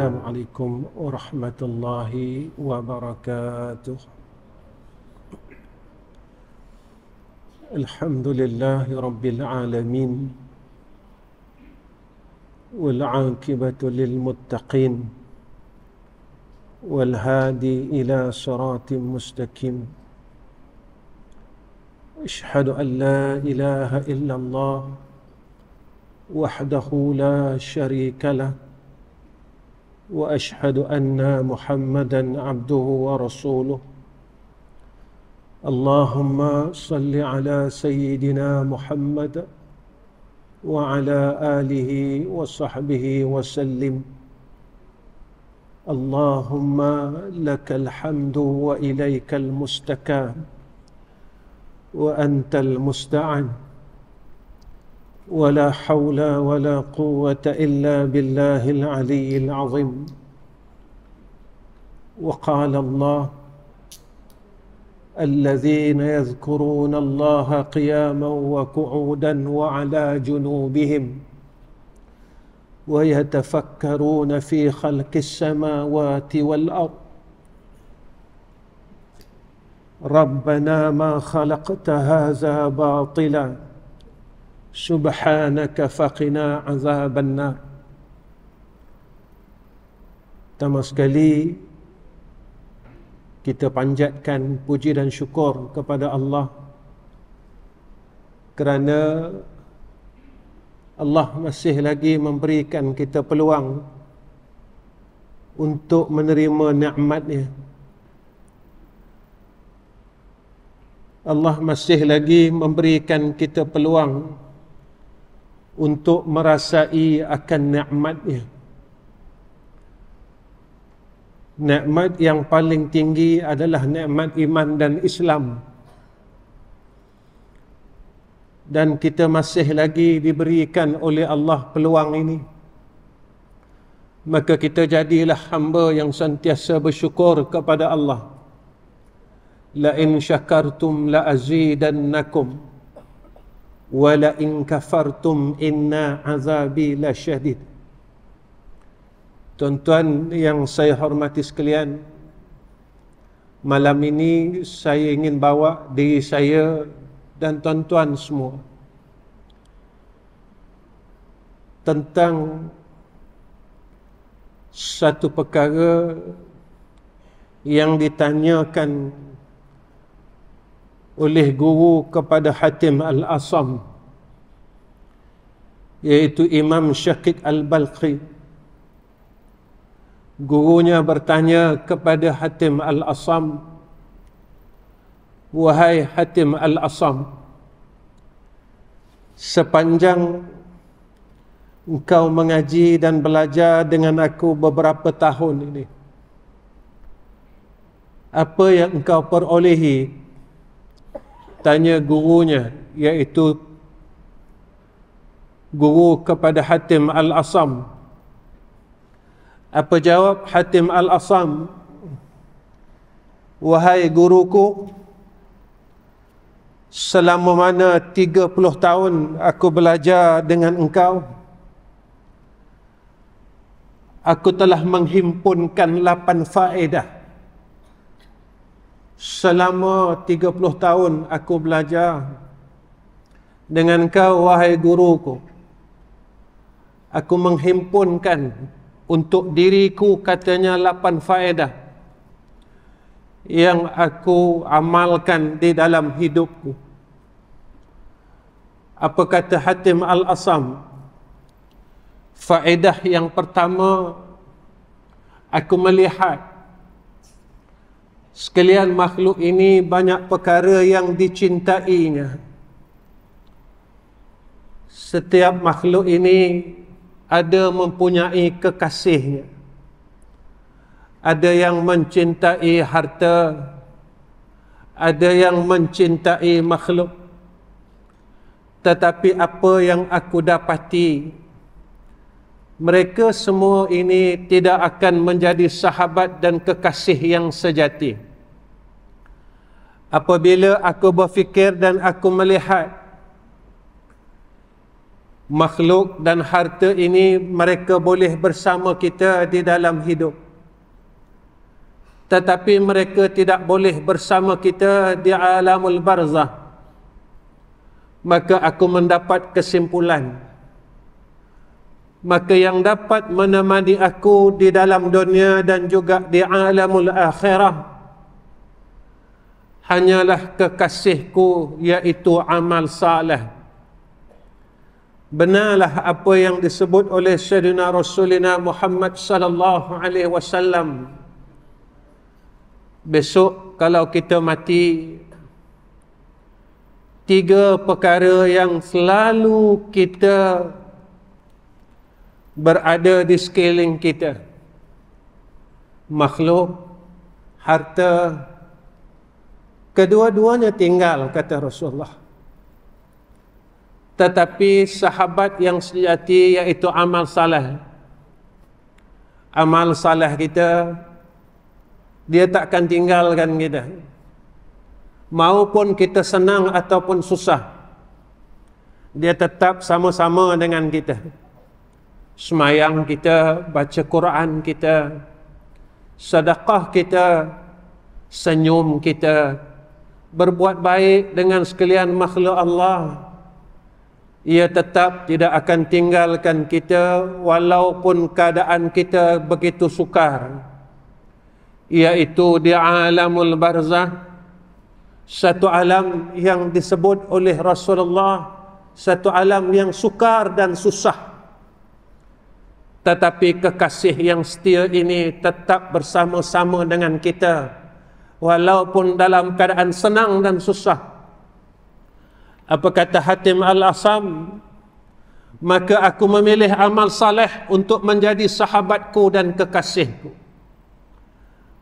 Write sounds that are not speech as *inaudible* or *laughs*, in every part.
السلام عليكم ورحمة الله وبركاته الحمد لله رب العالمين والعاقبة للمتقين والهادي إلى صراط مستقيم أشهد أن لا إله إلا الله وحده لا شريك له واشهد ان محمدا عبده ورسوله اللهم صل على سيدنا محمد وعلى اله وصحبه وسلم اللهم لك الحمد واليك المستكان وانت المستعان ولا حول ولا قوة إلا بالله العلي العظيم وقال الله الذين يذكرون الله قياما وقعودا وعلى جنوبهم ويتفكرون في خلق السماوات والارض ربنا ما خلقت هذا باطلا subhanaka faqina azaban nar pertama sekali kita panjatkan puji dan syukur kepada Allah kerana Allah masih lagi memberikan kita peluang untuk menerima nikmatnya Allah masih lagi memberikan kita peluang untuk untuk merasai akan nikmatnya. Nikmat yang paling tinggi adalah nikmat iman dan Islam. Dan kita masih lagi diberikan oleh Allah peluang ini. Maka kita jadilah hamba yang sentiasa bersyukur kepada Allah. La in syakartum la azidannakum wala in kafartum inna azabi lasyadid Tuan-tuan yang saya hormati sekalian Malam ini saya ingin bawa diri saya dan tuan-tuan semua Tentang satu perkara yang ditanyakan oleh guru kepada Hatim Al-Asam iaitu Imam Syakit Al-Balqi gurunya bertanya kepada Hatim Al-Asam wahai Hatim Al-Asam sepanjang engkau mengaji dan belajar dengan aku beberapa tahun ini apa yang engkau perolehi tanya gurunya iaitu guru kepada Hatim Al-Asam apa jawab Hatim Al-Asam wahai guruku selama mana 30 tahun aku belajar dengan engkau aku telah menghimpunkan 8 faedah Selama 30 tahun aku belajar dengan kau wahai guruku. Aku menghimpunkan untuk diriku katanya 8 faedah yang aku amalkan di dalam hidupku. Apa kata Hatim Al-Asam? Faedah yang pertama aku melihat Sekalian makhluk ini banyak perkara yang dicintainya. Setiap makhluk ini ada mempunyai kekasihnya. Ada yang mencintai harta. Ada yang mencintai makhluk. Tetapi apa yang aku dapati mereka semua ini tidak akan menjadi sahabat dan kekasih yang sejati. Apabila aku berfikir dan aku melihat makhluk dan harta ini mereka boleh bersama kita di dalam hidup. Tetapi mereka tidak boleh bersama kita di alamul barzah. Maka aku mendapat kesimpulan. Kesimpulan maka yang dapat menemani aku di dalam dunia dan juga di alamul akhirah hanyalah kekasihku iaitu amal saleh benarlah apa yang disebut oleh sayyidina rasulina Muhammad sallallahu alaihi wasallam besok kalau kita mati tiga perkara yang selalu kita berada di sekeliling kita. Makhluk, harta, kedua-duanya tinggal, kata Rasulullah. Tetapi sahabat yang sejati iaitu amal salah. Amal salah kita, dia takkan tinggalkan kita. Maupun kita senang ataupun susah. Dia tetap sama-sama dengan kita. Kita semayang kita, baca Quran kita, sedekah kita, senyum kita, berbuat baik dengan sekalian makhluk Allah. Ia tetap tidak akan tinggalkan kita walaupun keadaan kita begitu sukar. Iaitu di alamul barzah, satu alam yang disebut oleh Rasulullah, satu alam yang sukar dan susah. Tetapi kekasih yang setia ini tetap bersama-sama dengan kita. Walaupun dalam keadaan senang dan susah. Apa kata Hatim Al-Asam? Maka aku memilih amal saleh untuk menjadi sahabatku dan kekasihku.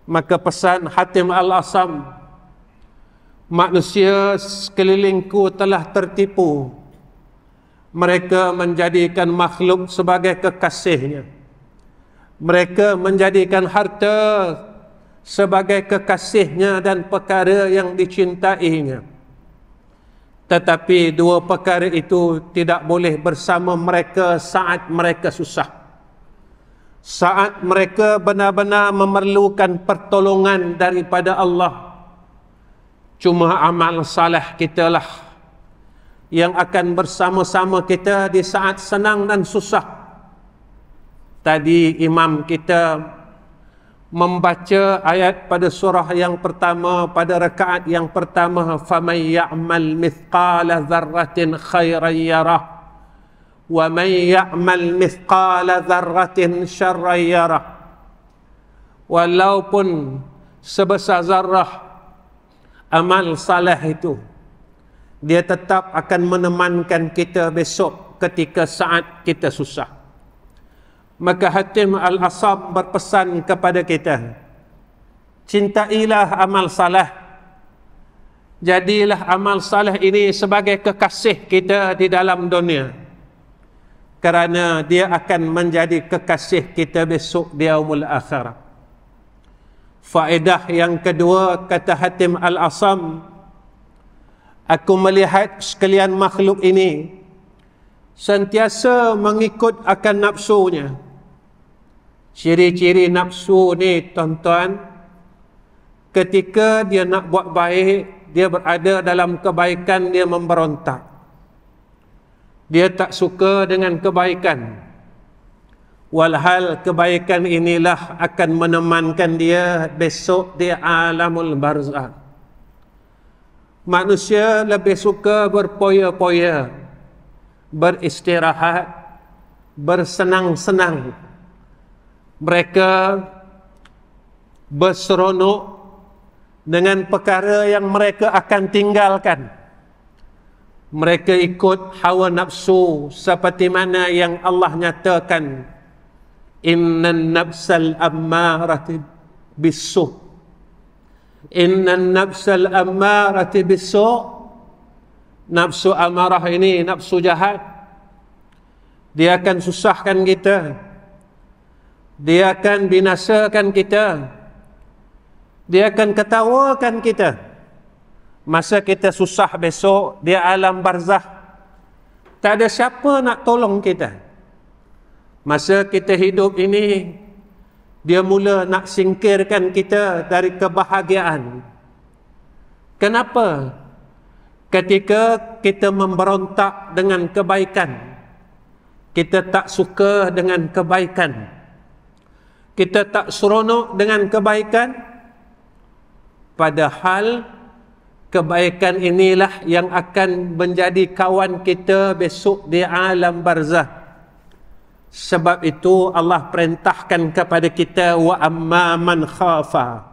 Maka pesan Hatim Al-Asam, manusia sekelilingku telah tertipu mereka menjadikan makhluk sebagai kekasihnya. Mereka menjadikan harta sebagai kekasihnya dan perkara yang dicintainya. Tetapi dua perkara itu tidak boleh bersama mereka saat mereka susah. Saat mereka benar-benar memerlukan pertolongan daripada Allah. Cuma amal salah kita lah yang akan bersama-sama kita di saat senang dan susah. Tadi imam kita membaca ayat pada surah yang pertama pada rakaat yang pertama famay ya'mal mithqala dzarratin khairan yarah wa man ya'mal mithqala dzarratin syarran yarah walaupun sebesar zarah amal saleh itu dia tetap akan menemankan kita besok ketika saat kita susah. Maka Hatim Al-Asab berpesan kepada kita, cintailah amal salah. Jadilah amal salah ini sebagai kekasih kita di dalam dunia. Kerana dia akan menjadi kekasih kita besok di awal akhirat. Faedah yang kedua kata Hatim Al-Asam, aku melihat sekalian makhluk ini sentiasa mengikut akan nafsunya. Ciri-ciri nafsu ni tuan-tuan, ketika dia nak buat baik, dia berada dalam kebaikan dia memberontak. Dia tak suka dengan kebaikan. Walhal kebaikan inilah akan menemankan dia besok di alamul barzah. Manusia lebih suka berpoya-poya, beristirahat, bersenang-senang. Mereka berseronok dengan perkara yang mereka akan tinggalkan. Mereka ikut hawa nafsu seperti mana yang Allah nyatakan. Innan nafsal ammarati bisuh. Innan nafsal ammarati bisu Nafsu amarah ini, nafsu jahat Dia akan susahkan kita Dia akan binasakan kita Dia akan ketawakan kita Masa kita susah besok, dia alam barzah Tak ada siapa nak tolong kita Masa kita hidup ini, dia mula nak singkirkan kita dari kebahagiaan. Kenapa? Ketika kita memberontak dengan kebaikan, kita tak suka dengan kebaikan. Kita tak seronok dengan kebaikan. Padahal kebaikan inilah yang akan menjadi kawan kita besok di alam barzah. Sebab itu Allah perintahkan kepada kita wa amman khafa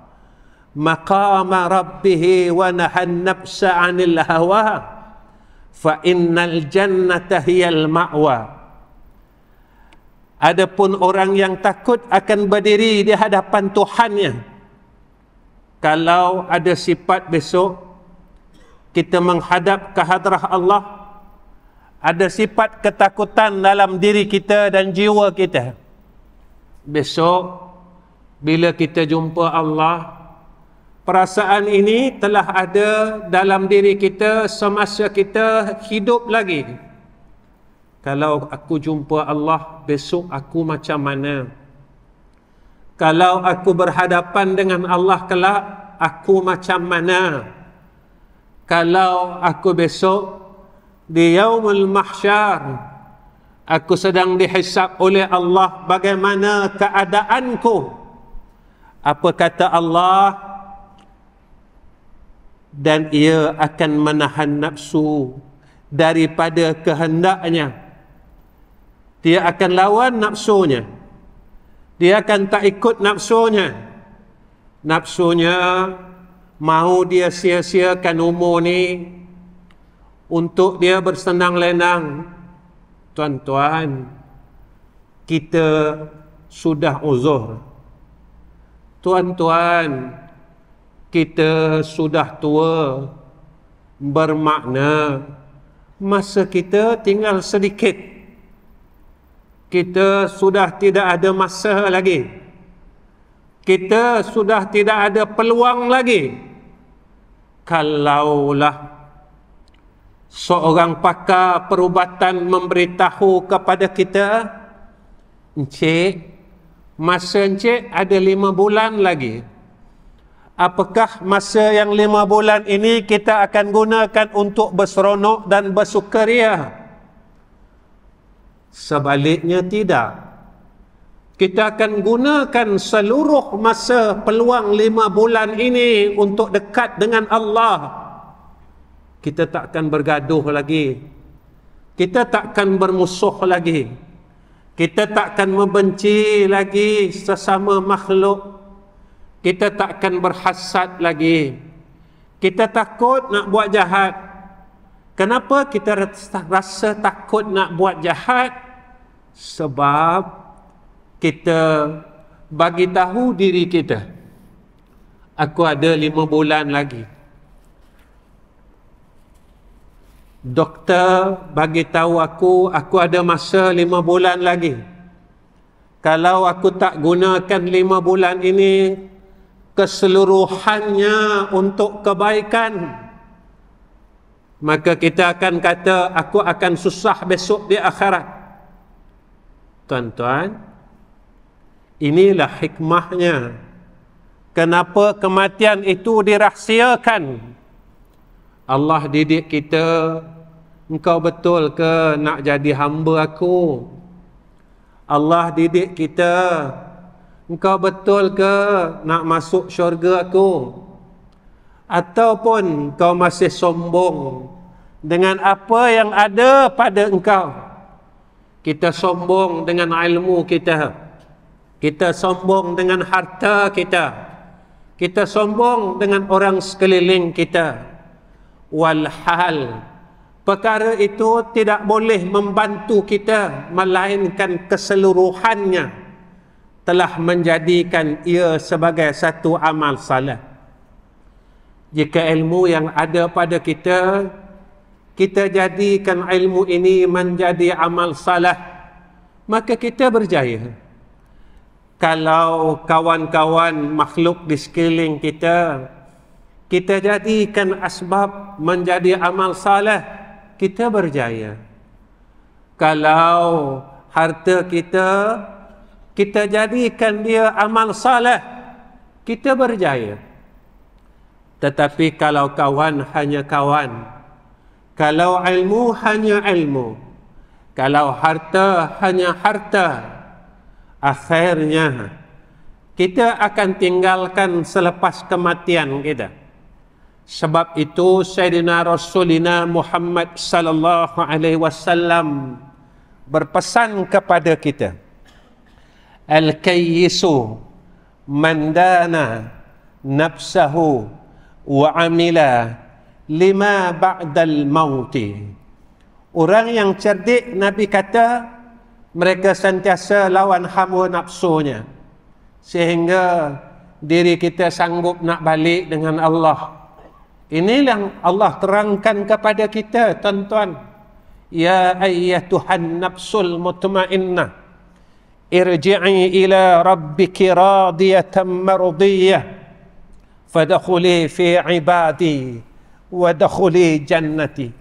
maqam rabbih wa nahan nafsa 'anil hawa fa innal jannata hiyal ma'wa Adapun orang yang takut akan berdiri di hadapan Tuhannya kalau ada sifat besok kita menghadap ke hadrah Allah ada sifat ketakutan dalam diri kita dan jiwa kita besok bila kita jumpa Allah perasaan ini telah ada dalam diri kita semasa kita hidup lagi kalau aku jumpa Allah besok aku macam mana kalau aku berhadapan dengan Allah kelak aku macam mana kalau aku besok di yaumul mahsyar aku sedang dihisap oleh Allah bagaimana keadaanku apa kata Allah dan ia akan menahan nafsu daripada kehendaknya dia akan lawan nafsunya dia akan tak ikut nafsunya nafsunya mahu dia sia-siakan umur ni untuk dia bersenang-lenang. Tuan-tuan, kita sudah uzur. Tuan-tuan, kita sudah tua. Bermakna masa kita tinggal sedikit. Kita sudah tidak ada masa lagi. Kita sudah tidak ada peluang lagi. Kalaulah seorang pakar perubatan memberitahu kepada kita Encik masa Encik ada lima bulan lagi apakah masa yang lima bulan ini kita akan gunakan untuk berseronok dan bersukaria sebaliknya tidak kita akan gunakan seluruh masa peluang lima bulan ini untuk dekat dengan Allah kita takkan bergaduh lagi kita takkan bermusuh lagi kita takkan membenci lagi sesama makhluk kita takkan berhasad lagi kita takut nak buat jahat kenapa kita rasa takut nak buat jahat sebab kita bagi tahu diri kita aku ada lima bulan lagi doktor bagi tahu aku aku ada masa 5 bulan lagi kalau aku tak gunakan 5 bulan ini keseluruhannya untuk kebaikan maka kita akan kata aku akan susah besok di akhirat tuan-tuan inilah hikmahnya kenapa kematian itu dirahsiakan Allah didik kita Engkau betul ke nak jadi hamba aku? Allah didik kita. Engkau betul ke nak masuk syurga aku? Ataupun kau masih sombong dengan apa yang ada pada engkau? Kita sombong dengan ilmu kita. Kita sombong dengan harta kita. Kita sombong dengan orang sekeliling kita. Walhal. Walhal perkara itu tidak boleh membantu kita melainkan keseluruhannya telah menjadikan ia sebagai satu amal salat jika ilmu yang ada pada kita kita jadikan ilmu ini menjadi amal salat maka kita berjaya kalau kawan-kawan makhluk di sekeliling kita kita jadikan asbab menjadi amal salat kita berjaya. Kalau harta kita, kita jadikan dia amal salah, kita berjaya. Tetapi kalau kawan hanya kawan, kalau ilmu hanya ilmu, kalau harta hanya harta, akhirnya kita akan tinggalkan selepas kematian kita. Sebab itu Sayyidina Rasulina Muhammad sallallahu alaihi wasallam berpesan kepada kita Al-kayyisu man dana nafsahu wa amila lima ba'dal mauti Orang yang cerdik Nabi kata mereka sentiasa lawan hawa nafsunya sehingga diri kita sanggup nak balik dengan Allah. Inilah Allah terangkan kepada kita, tuan-tuan. Ya ayyah Tuhan nafsul mutmainnah. Irji'i ila rabbiki radiyatan mardiyah. Fadakhuli fi ibadi. Wadakhuli jannati.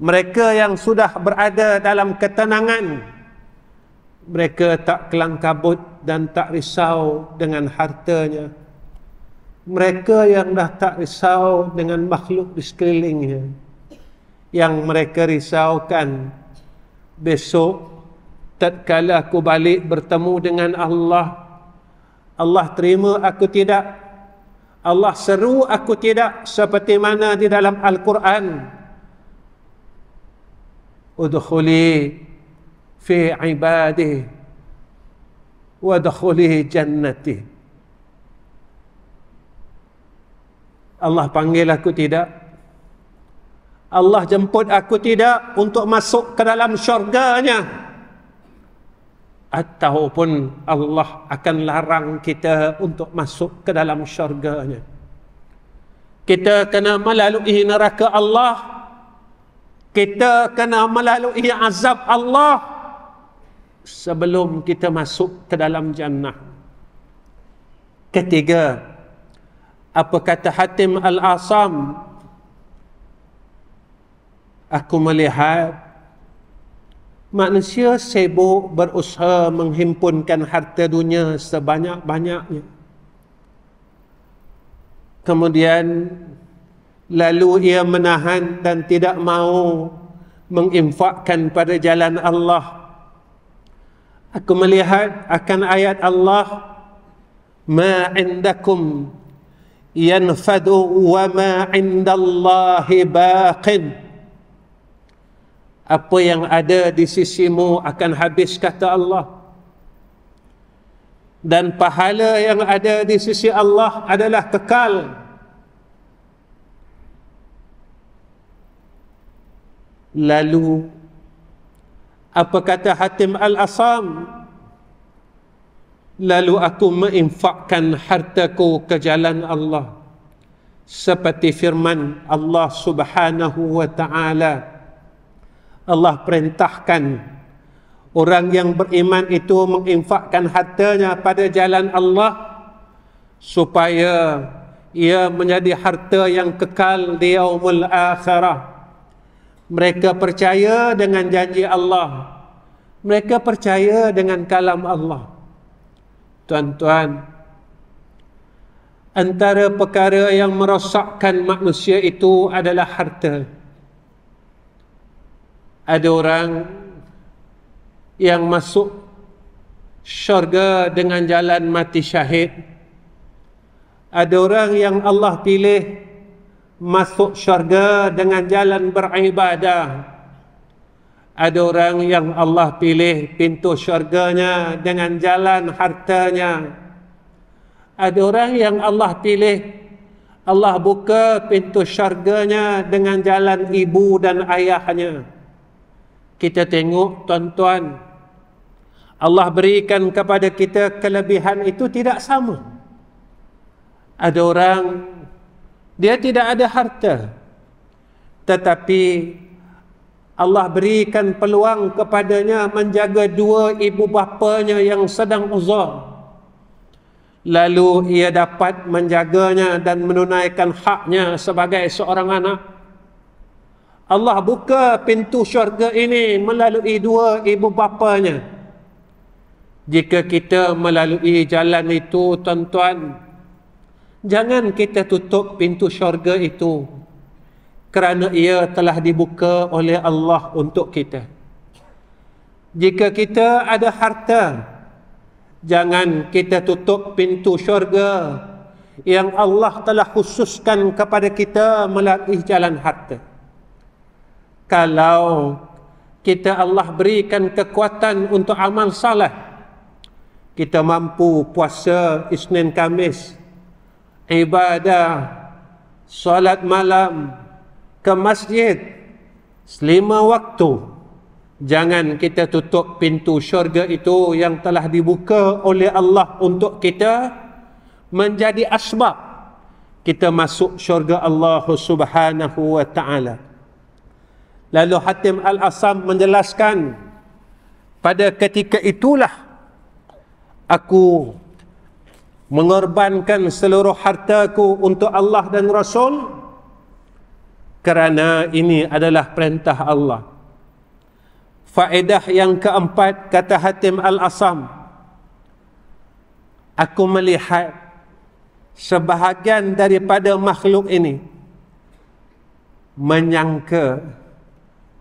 Mereka yang sudah berada dalam ketenangan. Mereka tak kelangkabut dan tak risau dengan hartanya mereka yang dah tak risau dengan makhluk di sekelilingnya yang mereka risaukan besok tatkala aku balik bertemu dengan Allah Allah terima aku tidak Allah seru aku tidak seperti mana di dalam Al-Quran udkhuli fi ibadi wa jannati Allah panggil aku tidak Allah jemput aku tidak untuk masuk ke dalam syurganya ataupun Allah akan larang kita untuk masuk ke dalam syurganya kita kena melalui neraka Allah kita kena melalui azab Allah sebelum kita masuk ke dalam jannah ketiga apa kata Hatim Al-Asam aku melihat manusia sibuk berusaha menghimpunkan harta dunia sebanyak-banyaknya kemudian lalu ia menahan dan tidak mahu menginfakkan pada jalan Allah aku melihat akan ayat Allah ma ينفد وما عند الله باق apa yang ada di sisimu akan habis kata Allah dan pahala yang ada di sisi Allah adalah kekal lalu apa kata Hatim Al-Asam lalu aku menginfakkan hartaku ke jalan Allah seperti firman Allah Subhanahu wa taala Allah perintahkan orang yang beriman itu menginfakkan hartanya pada jalan Allah supaya ia menjadi harta yang kekal di yaumul akhirah mereka percaya dengan janji Allah mereka percaya dengan kalam Allah tuan-tuan antara perkara yang merosakkan manusia itu adalah harta ada orang yang masuk syurga dengan jalan mati syahid ada orang yang Allah pilih masuk syurga dengan jalan beribadah ada orang yang Allah pilih pintu syurganya dengan jalan hartanya. Ada orang yang Allah pilih, Allah buka pintu syurganya dengan jalan ibu dan ayahnya. Kita tengok tuan-tuan, Allah berikan kepada kita kelebihan itu tidak sama. Ada orang, dia tidak ada harta. Tetapi Allah berikan peluang kepadanya menjaga dua ibu bapanya yang sedang uzur. Lalu ia dapat menjaganya dan menunaikan haknya sebagai seorang anak. Allah buka pintu syurga ini melalui dua ibu bapanya. Jika kita melalui jalan itu, tuan-tuan, jangan kita tutup pintu syurga itu kerana ia telah dibuka oleh Allah untuk kita. Jika kita ada harta, jangan kita tutup pintu syurga yang Allah telah khususkan kepada kita melalui jalan harta. Kalau kita Allah berikan kekuatan untuk amal salah, kita mampu puasa Isnin Kamis, ibadah, solat malam, ke masjid selima waktu jangan kita tutup pintu syurga itu yang telah dibuka oleh Allah untuk kita menjadi asbab kita masuk syurga Allah Subhanahu wa taala lalu Hatim Al-Asam menjelaskan pada ketika itulah aku mengorbankan seluruh hartaku untuk Allah dan rasul kerana ini adalah perintah Allah. Faedah yang keempat kata Hatim Al-Asam. Aku melihat sebahagian daripada makhluk ini menyangka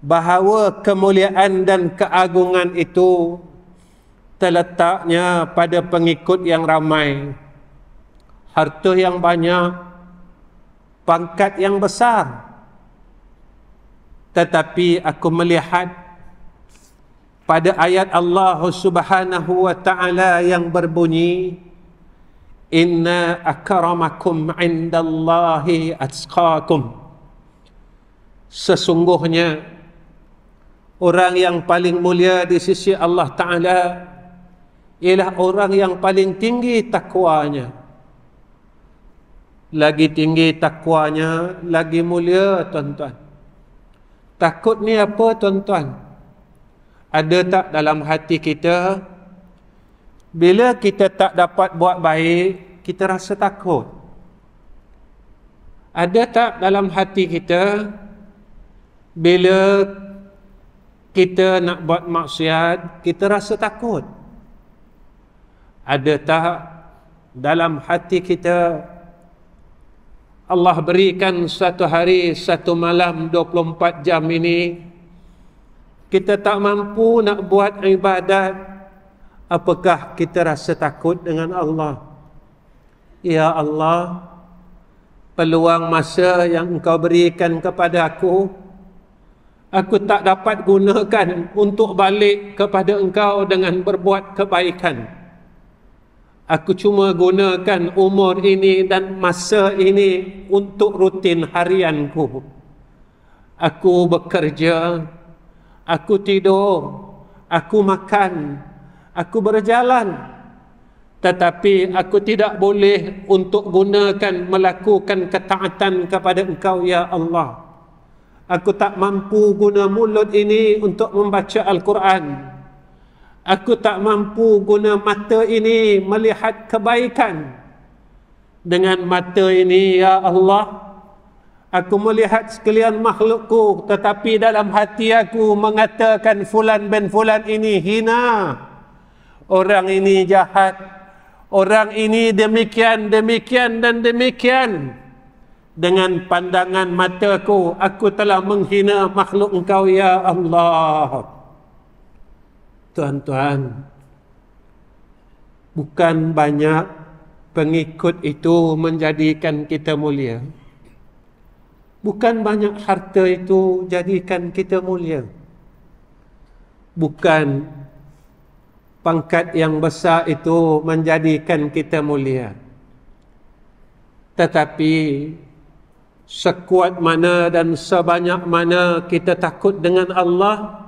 bahawa kemuliaan dan keagungan itu terletaknya pada pengikut yang ramai harta yang banyak pangkat yang besar tetapi aku melihat pada ayat Allah Subhanahu wa taala yang berbunyi inna akramakum indallahi atqakum sesungguhnya orang yang paling mulia di sisi Allah taala ialah orang yang paling tinggi takwanya lagi tinggi takwanya lagi mulia tuan-tuan Takut ni apa tuan-tuan? Ada tak dalam hati kita? Bila kita tak dapat buat baik, kita rasa takut. Ada tak dalam hati kita? Bila kita nak buat maksiat, kita rasa takut. Ada tak dalam hati kita? Allah berikan satu hari, satu malam, 24 jam ini Kita tak mampu nak buat ibadat Apakah kita rasa takut dengan Allah? Ya Allah Peluang masa yang engkau berikan kepada aku Aku tak dapat gunakan untuk balik kepada engkau dengan berbuat kebaikan. Aku cuma gunakan umur ini dan masa ini untuk rutin harianku. Aku bekerja, aku tidur, aku makan, aku berjalan. Tetapi aku tidak boleh untuk gunakan melakukan ketaatan kepada engkau ya Allah. Aku tak mampu guna mulut ini untuk membaca Al-Quran. Aku tak mampu guna mata ini melihat kebaikan dengan mata ini ya Allah. Aku melihat sekalian makhlukku tetapi dalam hati aku mengatakan fulan bin fulan ini hina. Orang ini jahat. Orang ini demikian demikian dan demikian. Dengan pandangan mataku aku telah menghina makhluk Engkau ya Allah tuan-tuan bukan banyak pengikut itu menjadikan kita mulia bukan banyak harta itu jadikan kita mulia bukan pangkat yang besar itu menjadikan kita mulia tetapi sekuat mana dan sebanyak mana kita takut dengan Allah,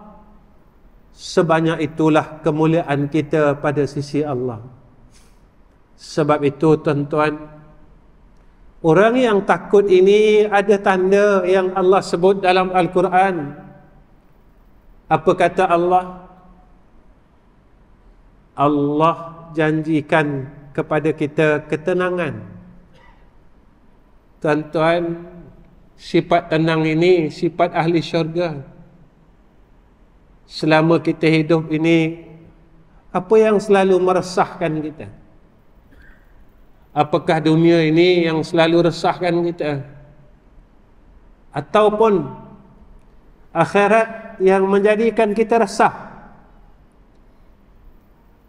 Sebanyak itulah kemuliaan kita pada sisi Allah. Sebab itu tuan-tuan, orang yang takut ini ada tanda yang Allah sebut dalam Al-Quran. Apa kata Allah? Allah janjikan kepada kita ketenangan. Tuan-tuan, sifat tenang ini sifat ahli syurga. Tuan-tuan, selama kita hidup ini apa yang selalu meresahkan kita apakah dunia ini yang selalu resahkan kita ataupun akhirat yang menjadikan kita resah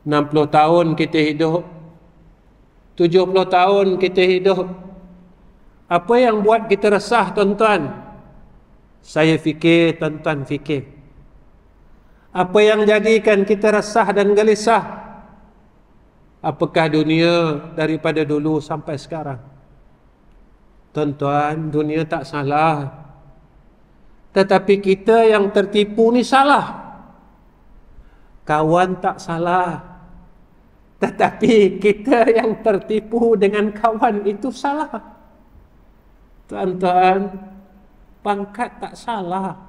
60 tahun kita hidup 70 tahun kita hidup apa yang buat kita resah tuan-tuan saya fikir tuan-tuan fikir apa yang jadikan kita resah dan gelisah? Apakah dunia daripada dulu sampai sekarang? Tuan-tuan, dunia tak salah. Tetapi kita yang tertipu ni salah. Kawan tak salah. Tetapi kita yang tertipu dengan kawan itu salah. Tuan-tuan, pangkat tak salah.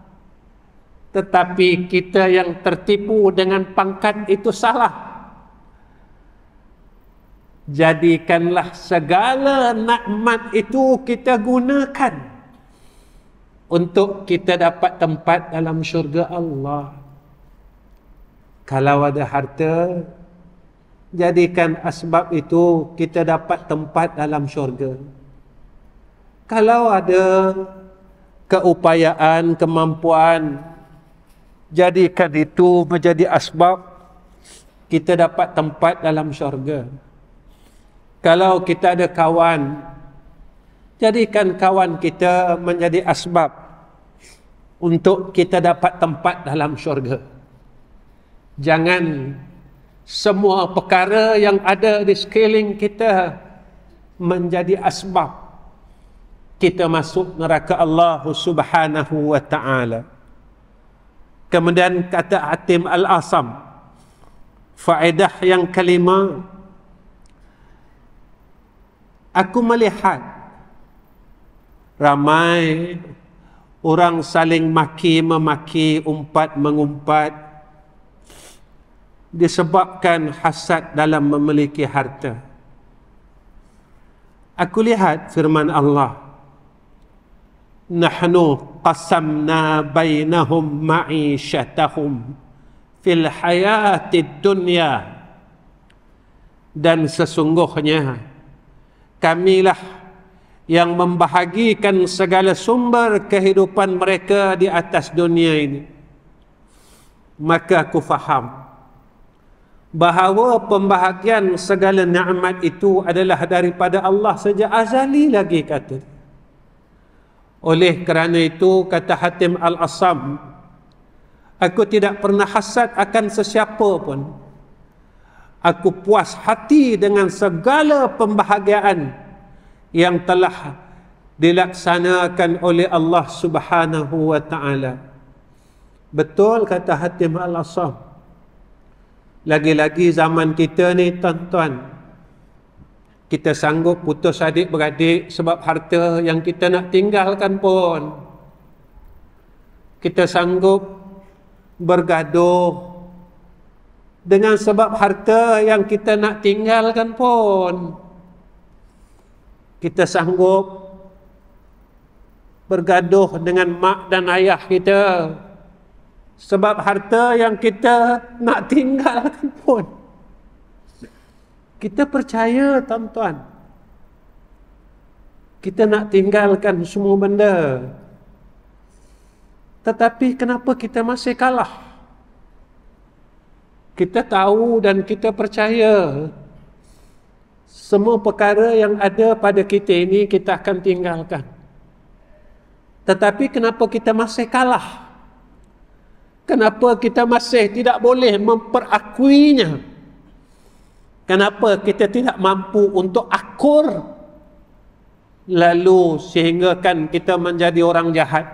Tetapi kita yang tertipu dengan pangkat itu salah. Jadikanlah segala nikmat itu kita gunakan untuk kita dapat tempat dalam syurga Allah. Kalau ada harta, jadikan asbab itu kita dapat tempat dalam syurga. Kalau ada keupayaan, kemampuan, jadikan itu menjadi asbab kita dapat tempat dalam syurga. Kalau kita ada kawan, jadikan kawan kita menjadi asbab untuk kita dapat tempat dalam syurga. Jangan semua perkara yang ada di sekeliling kita menjadi asbab kita masuk neraka Allah Subhanahu wa taala. Kemudian kata Hatim Al-Asam Faedah yang kelima Aku melihat Ramai Orang saling maki memaki Umpat mengumpat Disebabkan hasad dalam memiliki harta Aku lihat firman Allah نحن قسمنا بينهم معيشتهم fil الحياة الدنيا dan sesungguhnya kamilah yang membahagikan segala sumber kehidupan mereka di atas dunia ini maka aku faham bahawa pembahagian segala nikmat itu adalah daripada Allah sejak azali lagi kata dia oleh kerana itu kata Hatim Al-Assam Aku tidak pernah hasad akan sesiapa pun Aku puas hati dengan segala pembahagiaan yang telah dilaksanakan oleh Allah Subhanahu wa taala. Betul kata Hatim Al-Asam. Lagi-lagi zaman kita ni tuan-tuan, kita sanggup putus adik-beradik sebab harta yang kita nak tinggalkan pun. Kita sanggup bergaduh dengan sebab harta yang kita nak tinggalkan pun. Kita sanggup bergaduh dengan mak dan ayah kita sebab harta yang kita nak tinggalkan pun. Kita percaya tuan-tuan Kita nak tinggalkan semua benda Tetapi kenapa kita masih kalah Kita tahu dan kita percaya Semua perkara yang ada pada kita ini Kita akan tinggalkan Tetapi kenapa kita masih kalah Kenapa kita masih tidak boleh memperakuinya? nya Kenapa kita tidak mampu untuk akur lalu sehinggakan kita menjadi orang jahat?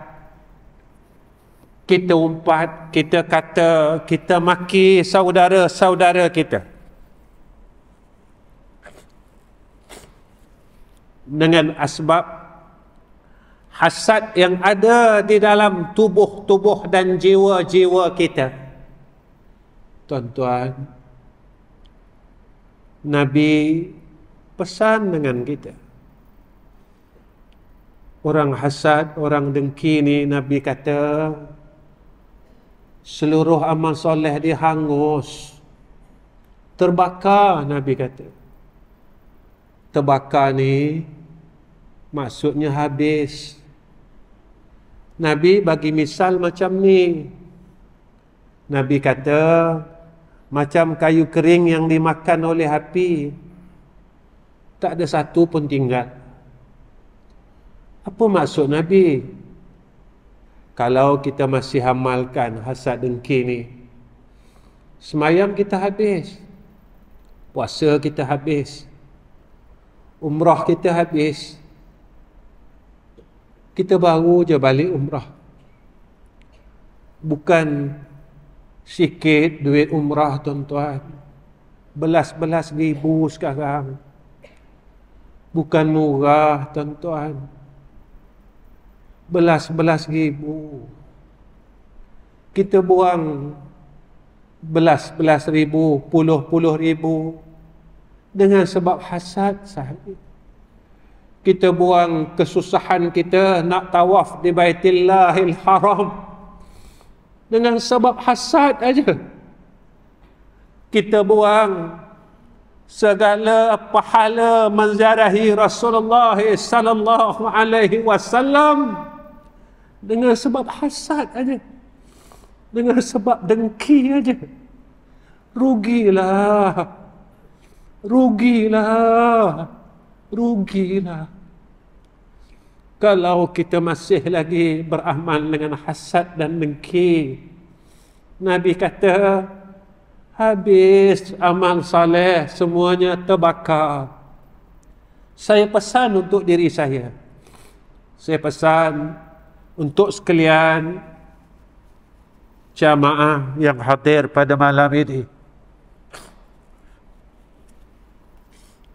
Kita umpat, kita kata, kita maki saudara-saudara kita. Dengan asbab hasad yang ada di dalam tubuh-tubuh dan jiwa-jiwa kita. Tuan-tuan, Nabi pesan dengan kita. Orang hasad, orang dengki ni Nabi kata seluruh amal soleh dihangus. Terbakar Nabi kata. Terbakar ni maksudnya habis. Nabi bagi misal macam ni. Nabi kata, macam kayu kering yang dimakan oleh api tak ada satu pun tinggal apa maksud nabi kalau kita masih hamalkan hasad dengki ni semayam kita habis puasa kita habis umrah kita habis kita baru je balik umrah bukan Sikit duit umrah tuan-tuan. Belas-belas ribu sekarang. Bukan murah tuan-tuan. Belas-belas ribu. Kita buang belas-belas ribu, puluh-puluh ribu. Dengan sebab hasad sahaja. Kita buang kesusahan kita nak tawaf di Baitillahil Haram dengan sebab hasad aja kita buang segala pahala menziarahi Rasulullah sallallahu alaihi wasallam dengan sebab hasad aja dengan sebab dengki aja rugilah rugilah rugilah kalau kita masih lagi beramal dengan hasad dan dengki. Nabi kata, habis amal saleh semuanya terbakar. Saya pesan untuk diri saya. Saya pesan untuk sekalian jamaah yang hadir pada malam ini.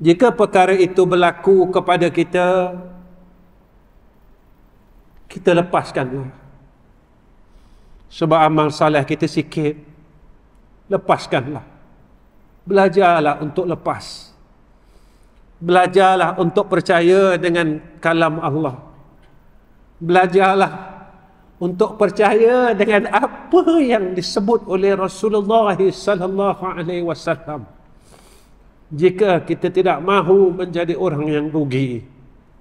Jika perkara itu berlaku kepada kita, kita lepaskan sebab amal salah kita sikit lepaskanlah belajarlah untuk lepas belajarlah untuk percaya dengan kalam Allah belajarlah untuk percaya dengan apa yang disebut oleh Rasulullah sallallahu alaihi wasallam jika kita tidak mahu menjadi orang yang rugi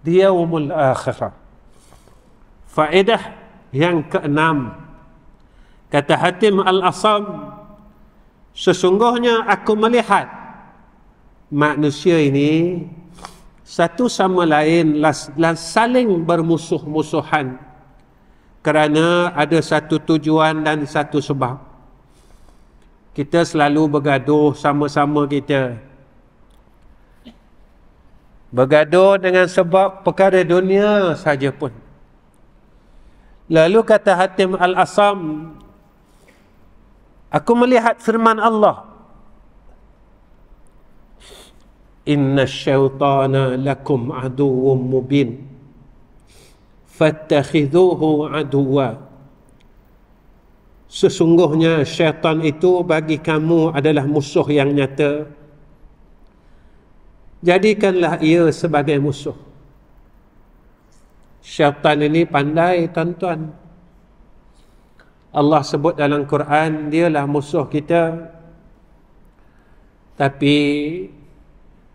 di yaumul akhirah Faedah yang keenam kata Hatim Al-Asam sesungguhnya aku melihat manusia ini satu sama lain las saling bermusuh-musuhan kerana ada satu tujuan dan satu sebab kita selalu bergaduh sama-sama kita bergaduh dengan sebab perkara dunia saja pun Lalu kata Hatim Al-Asam Aku melihat firman Allah Inna syaitana lakum aduun mubin Fattakhiduhu aduwa Sesungguhnya syaitan itu bagi kamu adalah musuh yang nyata Jadikanlah ia sebagai musuh Syaitan ini pandai tuan-tuan. Allah sebut dalam Quran, dialah musuh kita. Tapi,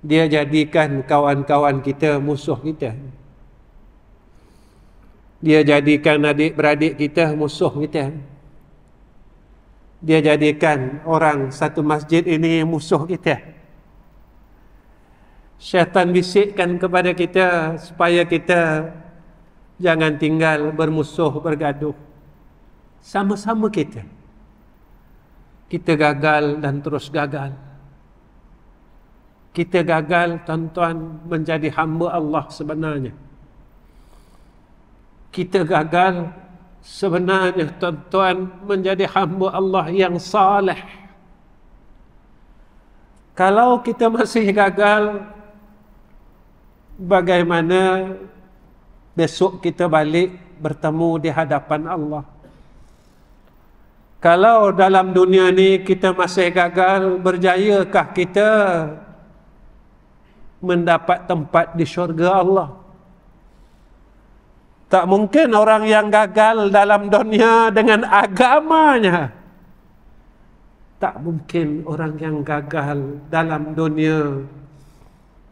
dia jadikan kawan-kawan kita musuh kita. Dia jadikan adik-beradik kita musuh kita. Dia jadikan orang satu masjid ini musuh kita. Syaitan bisikkan kepada kita supaya kita Jangan tinggal bermusuh, bergaduh. Sama-sama kita. Kita gagal dan terus gagal. Kita gagal, tuan-tuan, menjadi hamba Allah sebenarnya. Kita gagal sebenarnya, tuan-tuan, menjadi hamba Allah yang salih. Kalau kita masih gagal, bagaimana Besok kita balik bertemu di hadapan Allah. Kalau dalam dunia ni kita masih gagal, berjayakah kita mendapat tempat di syurga Allah? Tak mungkin orang yang gagal dalam dunia dengan agamanya. Tak mungkin orang yang gagal dalam dunia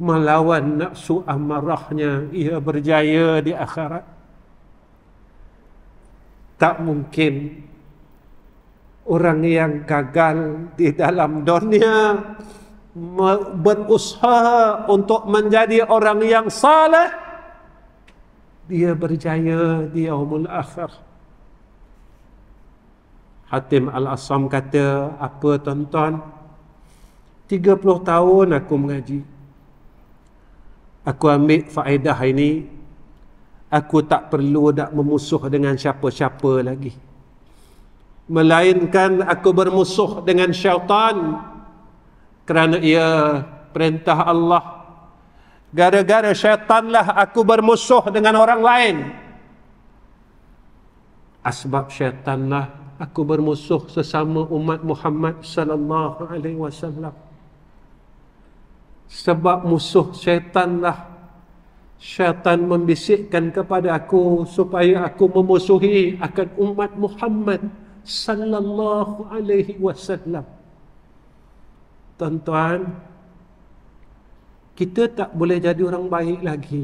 melawan nafsu amarahnya ia berjaya di akhirat tak mungkin orang yang gagal di dalam dunia berusaha untuk menjadi orang yang saleh dia berjaya di yaumul akhir Hatim Al-Assam kata apa tuan-tuan 30 tahun aku mengaji aku ambil faedah ini aku tak perlu nak memusuh dengan siapa-siapa lagi melainkan aku bermusuh dengan syaitan kerana ia perintah Allah gara-gara syaitanlah aku bermusuh dengan orang lain asbab syaitanlah aku bermusuh sesama umat Muhammad sallallahu alaihi wasallam sebab musuh syaitanlah syaitan membisikkan kepada aku supaya aku memusuhi akan umat Muhammad sallallahu alaihi wasallam tuan-tuan kita tak boleh jadi orang baik lagi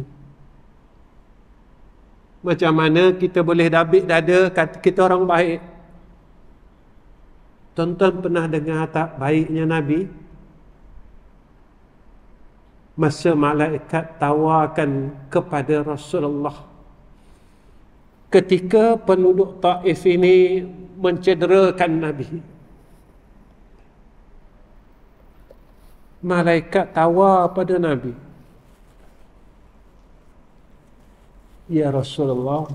macam mana kita boleh dabik dada kata kita orang baik tuan-tuan pernah dengar tak baiknya nabi masa malaikat tawarkan kepada Rasulullah ketika penduduk Taif ini mencederakan Nabi malaikat tawar pada Nabi Ya Rasulullah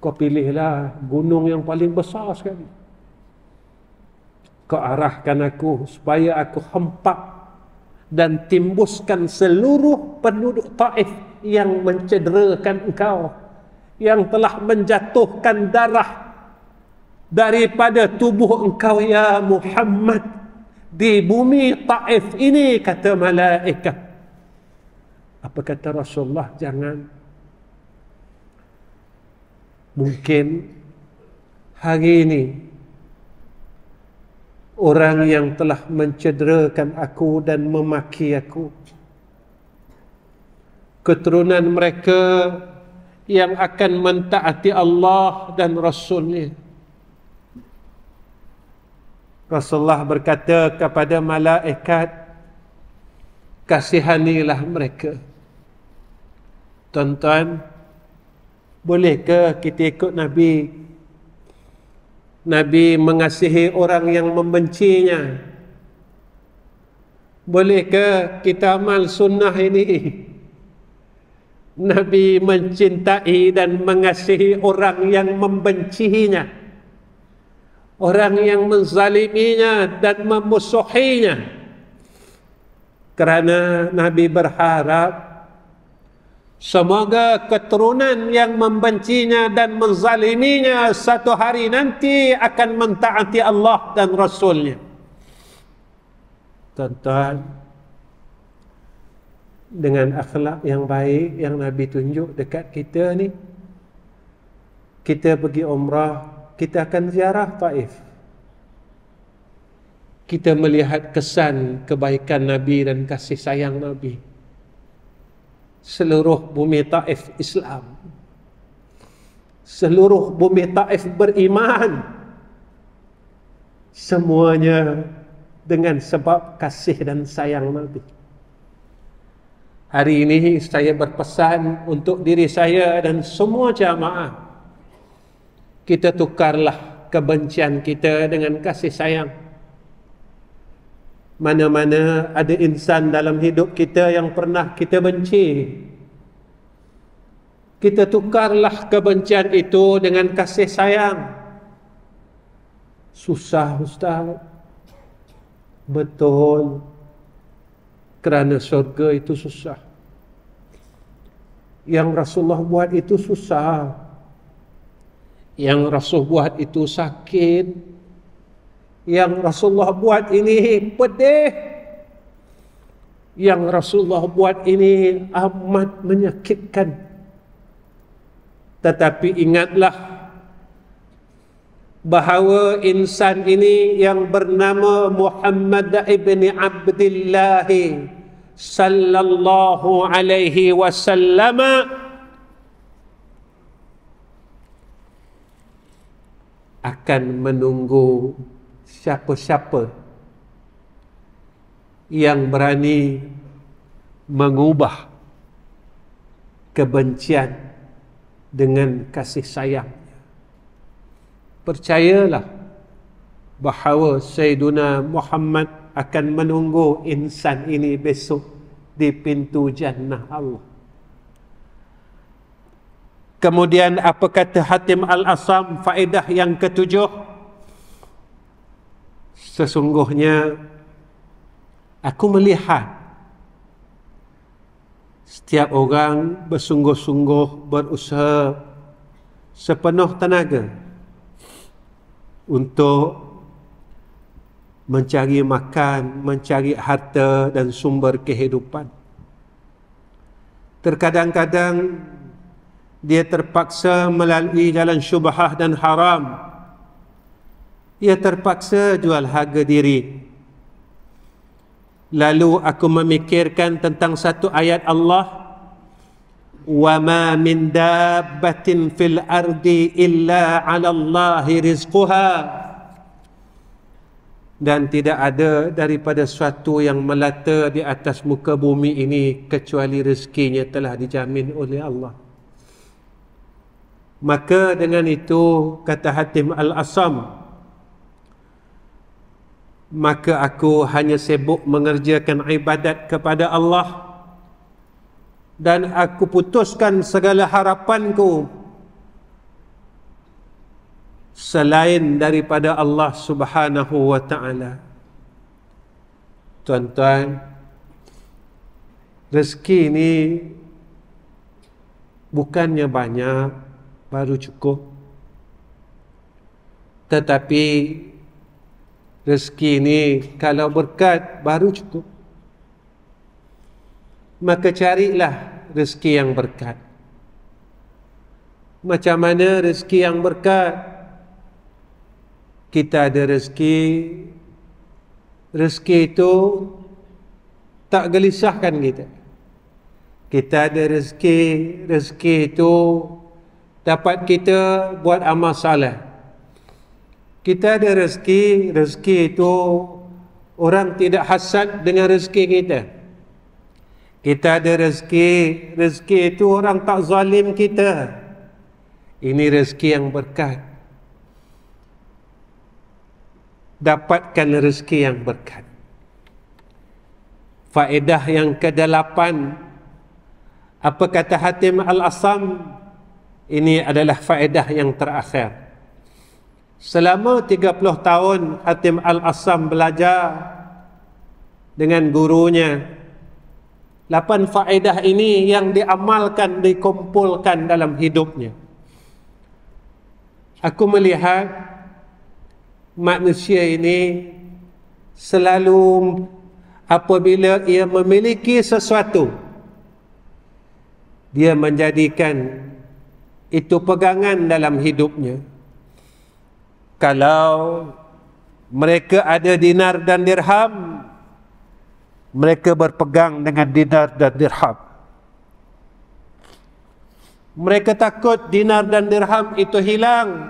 kau pilihlah gunung yang paling besar sekali kau arahkan aku supaya aku hempak dan timbuskan seluruh penduduk Taif yang mencederakan engkau yang telah menjatuhkan darah daripada tubuh engkau ya Muhammad di bumi Taif ini kata malaikat apa kata Rasulullah jangan mungkin hari ini orang yang telah mencederakan aku dan memaki aku. Keturunan mereka yang akan mentaati Allah dan Rasulnya. Rasulullah berkata kepada malaikat, kasihanilah mereka. Tuan-tuan, bolehkah kita ikut Nabi Nabi mengasihi orang yang membencinya. Bolehkah kita amal sunnah ini? *laughs* Nabi mencintai dan mengasihi orang yang membencinya. Orang yang menzaliminya dan memusuhinya. Kerana Nabi berharap Semoga keturunan yang membencinya dan menzaliminya satu hari nanti akan mentaati Allah dan Rasulnya. Tuan-tuan, dengan akhlak yang baik yang Nabi tunjuk dekat kita ni, kita pergi umrah, kita akan ziarah Taif. Kita melihat kesan kebaikan Nabi dan kasih sayang Nabi. Nabi seluruh bumi taif Islam seluruh bumi taif beriman semuanya dengan sebab kasih dan sayang Nabi hari ini saya berpesan untuk diri saya dan semua jamaah kita tukarlah kebencian kita dengan kasih sayang mana-mana ada insan dalam hidup kita yang pernah kita benci kita tukarlah kebencian itu dengan kasih sayang susah ustaz betul kerana syurga itu susah yang rasulullah buat itu susah yang rasul buat itu sakit yang Rasulullah buat ini pedih yang Rasulullah buat ini amat menyakitkan tetapi ingatlah bahawa insan ini yang bernama Muhammad ibni Abdullah sallallahu alaihi wasallam akan menunggu siapa-siapa yang berani mengubah kebencian dengan kasih sayang. Percayalah bahawa Sayyiduna Muhammad akan menunggu insan ini besok di pintu jannah Allah. Kemudian apa kata Hatim Al-Asam faedah yang ketujuh? sesungguhnya aku melihat setiap orang bersungguh-sungguh berusaha sepenuh tenaga untuk mencari makan, mencari harta dan sumber kehidupan. Terkadang-kadang dia terpaksa melalui jalan syubhah dan haram. Ia terpaksa jual harga diri Lalu aku memikirkan tentang satu ayat Allah وَمَا مِنْ دَابَّةٍ fil ardi illa ala Allah رِزْقُهَا dan tidak ada daripada suatu yang melata di atas muka bumi ini kecuali rezekinya telah dijamin oleh Allah. Maka dengan itu kata Hatim Al-Asam maka aku hanya sibuk mengerjakan ibadat kepada Allah dan aku putuskan segala harapanku selain daripada Allah Subhanahu wa taala tuan-tuan rezeki ni bukannya banyak baru cukup tetapi rezeki ni kalau berkat baru cukup maka carilah rezeki yang berkat macam mana rezeki yang berkat kita ada rezeki rezeki itu tak gelisahkan kita kita ada rezeki rezeki itu dapat kita buat amal saleh kita ada rezeki, rezeki itu orang tidak hasad dengan rezeki kita. Kita ada rezeki, rezeki itu orang tak zalim kita. Ini rezeki yang berkat. Dapatkan rezeki yang berkat. Faedah yang ke-8. Apa kata Hatim Al-Asam? Ini adalah faedah yang terakhir. Selama 30 tahun Hatim Al-Assam belajar dengan gurunya. Lapan faedah ini yang diamalkan, dikumpulkan dalam hidupnya. Aku melihat manusia ini selalu apabila ia memiliki sesuatu dia menjadikan itu pegangan dalam hidupnya kalau mereka ada dinar dan dirham mereka berpegang dengan dinar dan dirham mereka takut dinar dan dirham itu hilang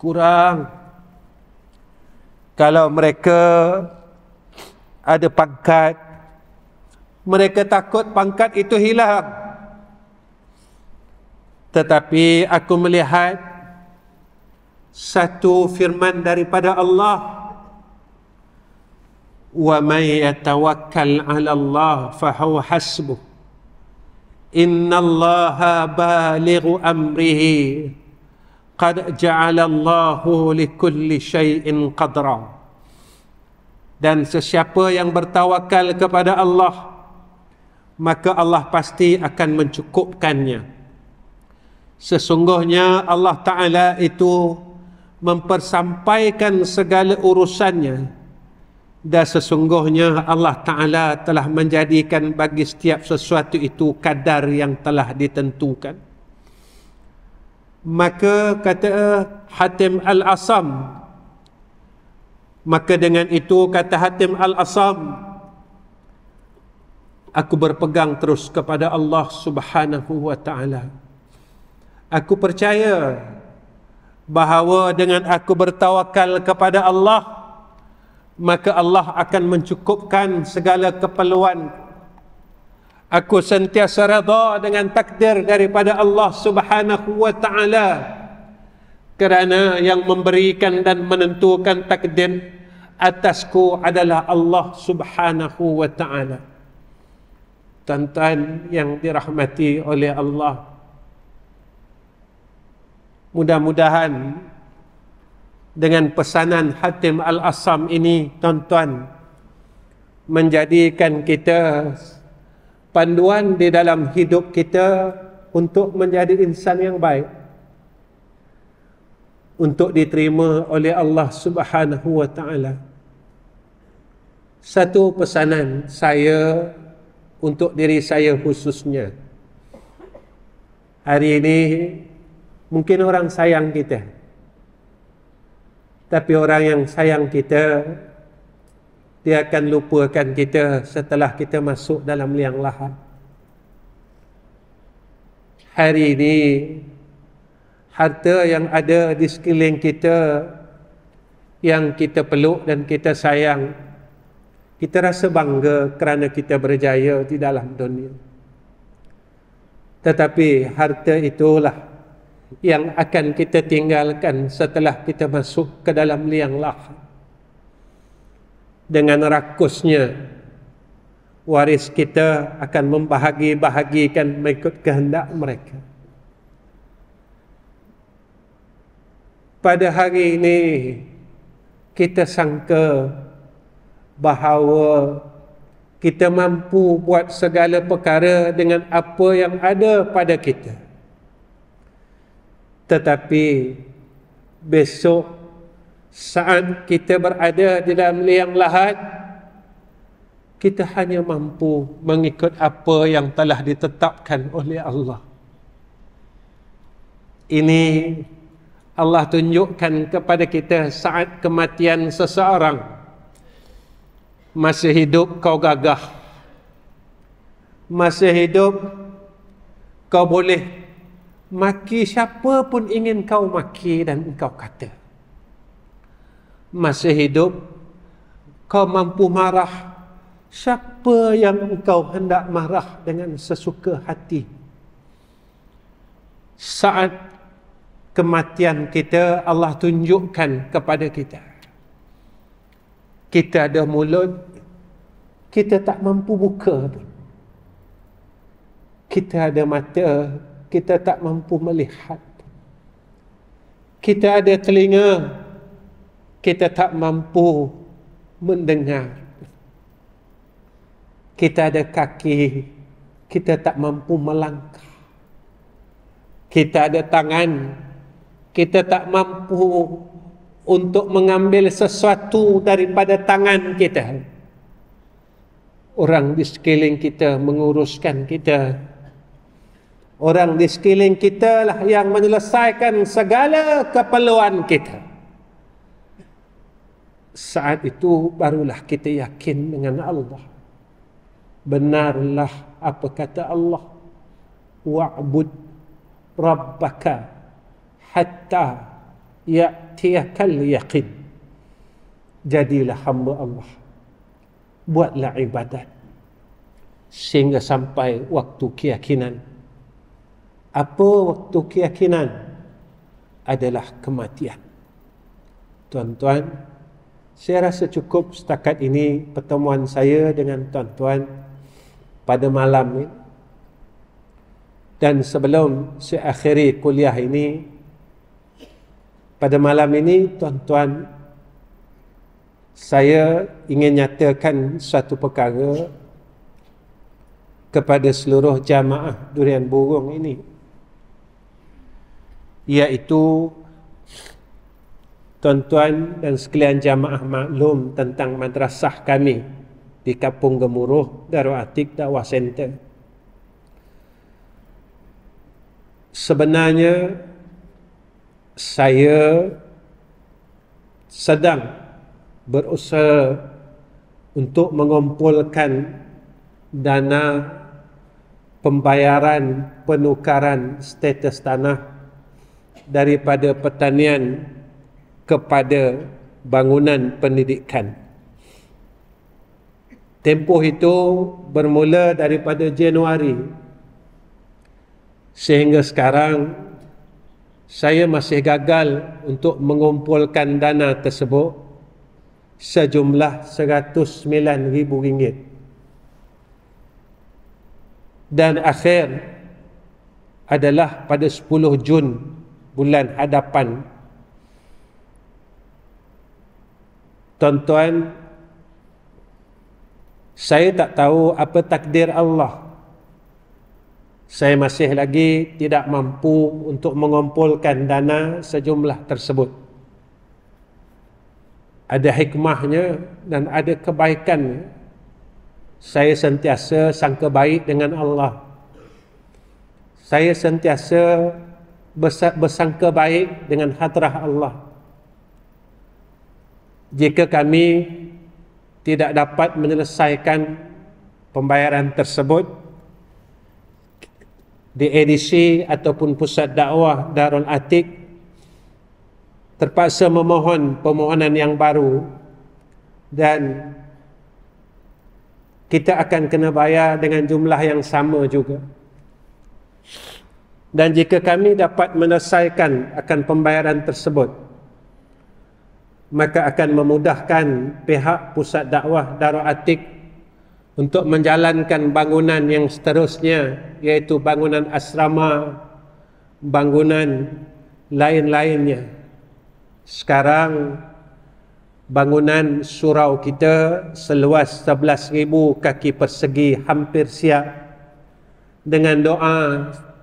kurang kalau mereka ada pangkat mereka takut pangkat itu hilang tetapi aku melihat satu firman daripada Allah wa may yatawakkal 'ala Allah fa huwa hasbuh innallaha balighu amrihi qad ja'ala Allah likulli shay'in qadra dan sesiapa yang bertawakal kepada Allah maka Allah pasti akan mencukupkannya sesungguhnya Allah taala itu mempersampaikan segala urusannya dan sesungguhnya Allah Ta'ala telah menjadikan bagi setiap sesuatu itu kadar yang telah ditentukan maka kata eh, Hatim Al-Asam maka dengan itu kata Hatim Al-Asam aku berpegang terus kepada Allah Subhanahu Wa Ta'ala aku percaya aku percaya bahawa dengan aku bertawakal kepada Allah maka Allah akan mencukupkan segala keperluan aku sentiasa redha dengan takdir daripada Allah Subhanahu wa taala kerana yang memberikan dan menentukan takdir atasku adalah Allah Subhanahu wa taala tuan-tuan yang dirahmati oleh Allah Mudah-mudahan dengan pesanan Hatim Al-Assam ini tuan-tuan menjadikan kita panduan di dalam hidup kita untuk menjadi insan yang baik untuk diterima oleh Allah Subhanahu wa taala. Satu pesanan saya untuk diri saya khususnya. Hari ini Mungkin orang sayang kita. Tapi orang yang sayang kita, dia akan lupakan kita setelah kita masuk dalam liang lahat. Hari ini, harta yang ada di sekeliling kita, yang kita peluk dan kita sayang, kita rasa bangga kerana kita berjaya di dalam dunia. Tetapi harta itulah yang akan kita tinggalkan setelah kita masuk ke dalam liang lahat. Dengan rakusnya, waris kita akan membahagi-bahagikan mengikut kehendak mereka. Pada hari ini, kita sangka bahawa kita mampu buat segala perkara dengan apa yang ada pada kita tetapi besok saat kita berada di dalam liang lahat kita hanya mampu mengikut apa yang telah ditetapkan oleh Allah ini Allah tunjukkan kepada kita saat kematian seseorang masih hidup kau gagah masih hidup kau boleh Maki siapa pun ingin kau maki dan kau kata. Masih hidup, kau mampu marah. Siapa yang kau hendak marah dengan sesuka hati? Saat kematian kita, Allah tunjukkan kepada kita. Kita ada mulut, kita tak mampu buka pun. Kita ada mata, kita tak mampu melihat. Kita ada telinga, kita tak mampu mendengar. Kita ada kaki, kita tak mampu melangkah. Kita ada tangan, kita tak mampu untuk mengambil sesuatu daripada tangan kita. Orang di sekeliling kita menguruskan kita, Orang di sekeliling kita lah yang menyelesaikan segala keperluan kita. Saat itu barulah kita yakin dengan Allah. Benarlah apa kata Allah. Wa'bud Rabbaka hatta ya'tiakal yaqin. Jadilah hamba Allah. Buatlah ibadat. Sehingga sampai waktu keyakinan apa waktu keyakinan adalah kematian. Tuan-tuan, saya rasa cukup setakat ini pertemuan saya dengan tuan-tuan pada malam ini. Dan sebelum saya akhiri kuliah ini, pada malam ini tuan-tuan, saya ingin nyatakan satu perkara kepada seluruh jamaah Durian Burung ini iaitu tuan-tuan dan sekalian jamaah maklum tentang madrasah kami di Kampung Gemuruh Darul Atik Dakwah Center. Sebenarnya saya sedang berusaha untuk mengumpulkan dana pembayaran penukaran status tanah daripada pertanian kepada bangunan pendidikan. Tempoh itu bermula daripada Januari sehingga sekarang saya masih gagal untuk mengumpulkan dana tersebut sejumlah RM109,000 dan akhir adalah pada 10 Jun bulan hadapan tuan-tuan saya tak tahu apa takdir Allah saya masih lagi tidak mampu untuk mengumpulkan dana sejumlah tersebut ada hikmahnya dan ada kebaikan saya sentiasa sangka baik dengan Allah saya sentiasa bersangka baik dengan hadrah Allah. Jika kami tidak dapat menyelesaikan pembayaran tersebut di edisi ataupun pusat dakwah Darul Atik terpaksa memohon permohonan yang baru dan kita akan kena bayar dengan jumlah yang sama juga dan jika kami dapat menyelesaikan akan pembayaran tersebut maka akan memudahkan pihak pusat dakwah Darul Atik untuk menjalankan bangunan yang seterusnya iaitu bangunan asrama bangunan lain-lainnya sekarang bangunan surau kita seluas 11000 kaki persegi hampir siap dengan doa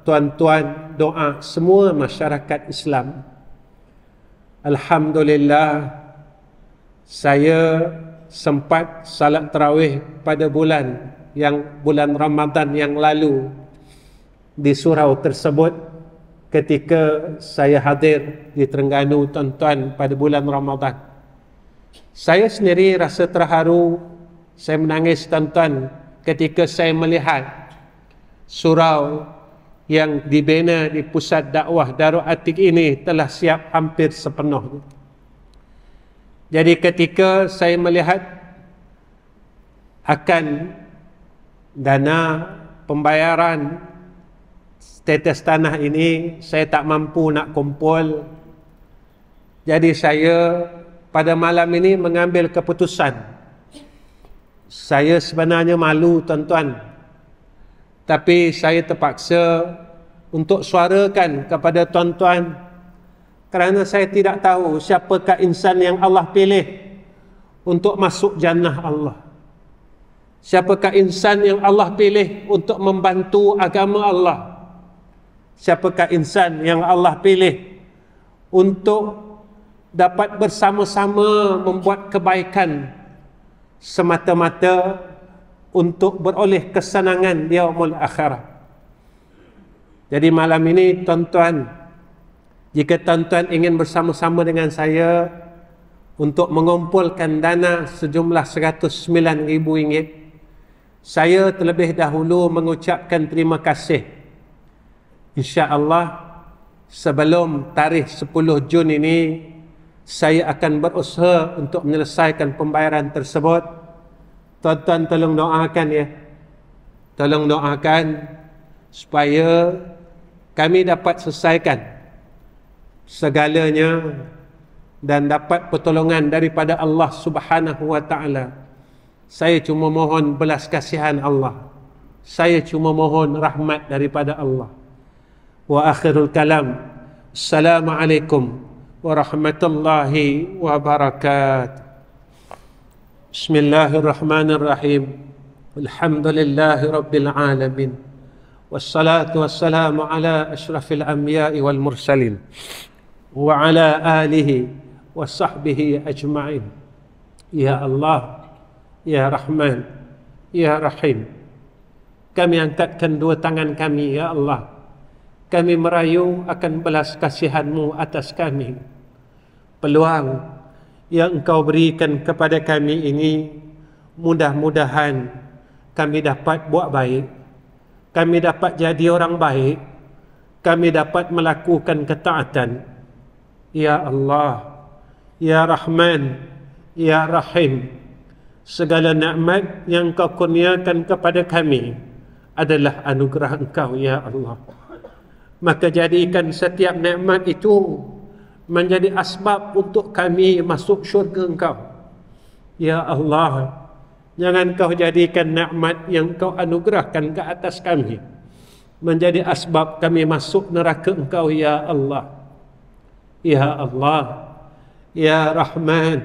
tuan-tuan doa semua masyarakat Islam Alhamdulillah saya sempat salat terawih pada bulan yang bulan Ramadan yang lalu di surau tersebut ketika saya hadir di Terengganu tuan-tuan pada bulan Ramadan saya sendiri rasa terharu saya menangis tuan-tuan ketika saya melihat surau yang dibina di pusat dakwah Darul Atik ini telah siap hampir sepenuhnya. Jadi ketika saya melihat akan dana pembayaran status tanah ini saya tak mampu nak kumpul. Jadi saya pada malam ini mengambil keputusan. Saya sebenarnya malu tuan-tuan tapi saya terpaksa untuk suarakan kepada tuan-tuan kerana saya tidak tahu siapakah insan yang Allah pilih untuk masuk jannah Allah. Siapakah insan yang Allah pilih untuk membantu agama Allah? Siapakah insan yang Allah pilih untuk dapat bersama-sama membuat kebaikan semata-mata untuk beroleh kesenangan di yaumul akhirah. Jadi malam ini tuan-tuan jika tuan-tuan ingin bersama-sama dengan saya untuk mengumpulkan dana sejumlah RM109,000 saya terlebih dahulu mengucapkan terima kasih Insya Allah sebelum tarikh 10 Jun ini saya akan berusaha untuk menyelesaikan pembayaran tersebut Tuan-tuan tolong doakan ya. Tolong doakan supaya kami dapat selesaikan segalanya dan dapat pertolongan daripada Allah Subhanahu wa taala. Saya cuma mohon belas kasihan Allah. Saya cuma mohon rahmat daripada Allah. Wa akhirul kalam. Assalamualaikum wa rahmatullahi wa wabarakatuh. بسم الله الرحمن الرحيم الحمد لله رب العالمين والصلاة والسلام على أشرف الأنبياء والمرسلين وعلى آله وصحبه أجمعين يا الله يا رحمن يا رحيم كم ينتكن دو tangan kami يا الله kami merayu akan belas kasihanmu atas kami peluang yang engkau berikan kepada kami ini mudah-mudahan kami dapat buat baik kami dapat jadi orang baik kami dapat melakukan ketaatan ya Allah ya Rahman ya Rahim segala nikmat yang Engkau kurniakan kepada kami adalah anugerah engkau ya Allah maka jadikan setiap nikmat itu menjadi asbab untuk kami masuk syurga engkau. Ya Allah, jangan kau jadikan nikmat yang kau anugerahkan ke atas kami menjadi asbab kami masuk neraka engkau ya Allah. Ya Allah, ya Rahman,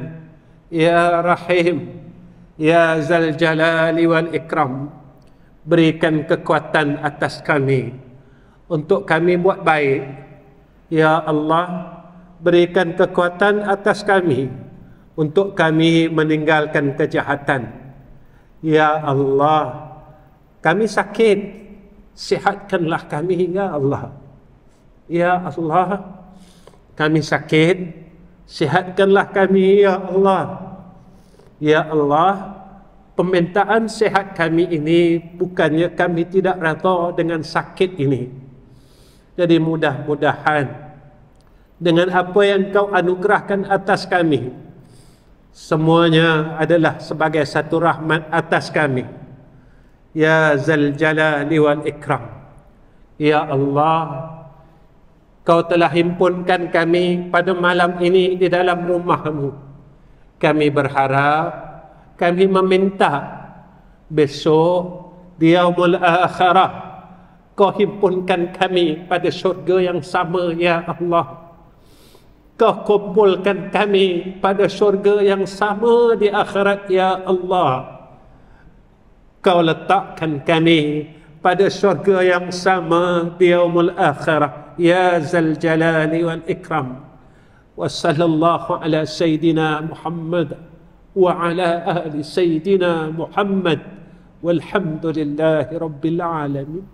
ya Rahim, ya Zal Jalal wal Ikram. Berikan kekuatan atas kami untuk kami buat baik. Ya Allah, berikan kekuatan atas kami untuk kami meninggalkan kejahatan. Ya Allah, kami sakit. Sihatkanlah kami, Ya Allah. Ya Allah, kami sakit. Sihatkanlah kami, Ya Allah. Ya Allah, pemintaan sehat kami ini bukannya kami tidak rata dengan sakit ini. Jadi mudah-mudahan, dengan apa yang kau anugerahkan atas kami semuanya adalah sebagai satu rahmat atas kami ya zal jalali wal ikram ya Allah kau telah himpunkan kami pada malam ini di dalam rumahmu kami berharap kami meminta besok di yaumul akhirah kau himpunkan kami pada syurga yang sama ya Allah kau kumpulkan kami pada syurga yang sama di akhirat ya Allah. Kau letakkan kami pada syurga yang sama di yaumul akhirat, ya zal jalali wal ikram. Wa sallallahu ala sayidina Muhammad wa ala ahli sayidina Muhammad. Walhamdulillahirabbil alamin.